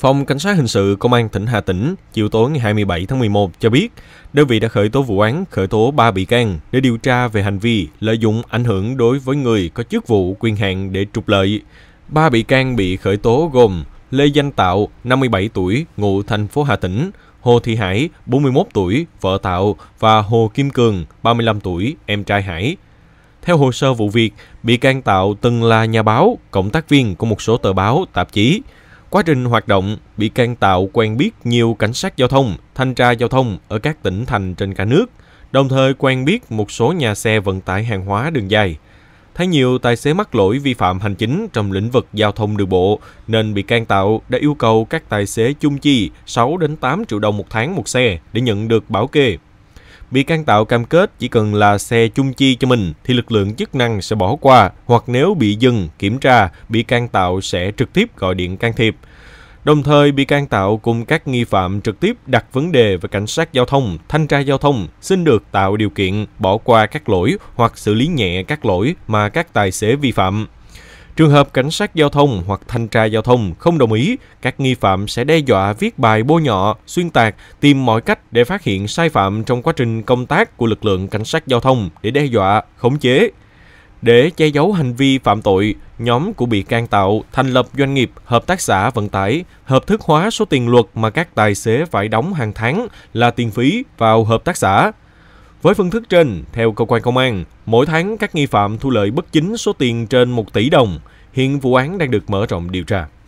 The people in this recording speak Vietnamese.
Phòng Cảnh sát Hình sự Công an tỉnh Hà Tĩnh chiều tối ngày 27 tháng 11 cho biết, đơn vị đã khởi tố vụ án, khởi tố 3 bị can để điều tra về hành vi lợi dụng ảnh hưởng đối với người có chức vụ quyền hạn để trục lợi. Ba bị can bị khởi tố gồm Lê Danh Tạo, 57 tuổi, ngụ thành phố Hà Tĩnh, Hồ Thị Hải, 41 tuổi, vợ Tạo và Hồ Kim Cường, 35 tuổi, em trai Hải. Theo hồ sơ vụ việc, bị can Tạo từng là nhà báo, cộng tác viên của một số tờ báo, tạp chí – Quá trình hoạt động, bị can tạo quen biết nhiều cảnh sát giao thông, thanh tra giao thông ở các tỉnh thành trên cả nước, đồng thời quen biết một số nhà xe vận tải hàng hóa đường dài. Thấy nhiều tài xế mắc lỗi vi phạm hành chính trong lĩnh vực giao thông đường bộ, nên bị can tạo đã yêu cầu các tài xế chung chi 6 đến 8 triệu đồng một tháng một xe để nhận được bảo kê Bị can tạo cam kết chỉ cần là xe chung chi cho mình thì lực lượng chức năng sẽ bỏ qua hoặc nếu bị dừng, kiểm tra, bị can tạo sẽ trực tiếp gọi điện can thiệp. Đồng thời, bị can tạo cùng các nghi phạm trực tiếp đặt vấn đề với cảnh sát giao thông, thanh tra giao thông xin được tạo điều kiện bỏ qua các lỗi hoặc xử lý nhẹ các lỗi mà các tài xế vi phạm. Trường hợp cảnh sát giao thông hoặc thanh tra giao thông không đồng ý, các nghi phạm sẽ đe dọa viết bài bôi nhọ, xuyên tạc, tìm mọi cách để phát hiện sai phạm trong quá trình công tác của lực lượng cảnh sát giao thông để đe dọa, khống chế. Để che giấu hành vi phạm tội, nhóm của bị can tạo thành lập doanh nghiệp, hợp tác xã vận tải, hợp thức hóa số tiền luật mà các tài xế phải đóng hàng tháng là tiền phí vào hợp tác xã. Với phương thức trên, theo cơ quan công an, mỗi tháng các nghi phạm thu lợi bất chính số tiền trên 1 tỷ đồng. Hiện vụ án đang được mở rộng điều tra.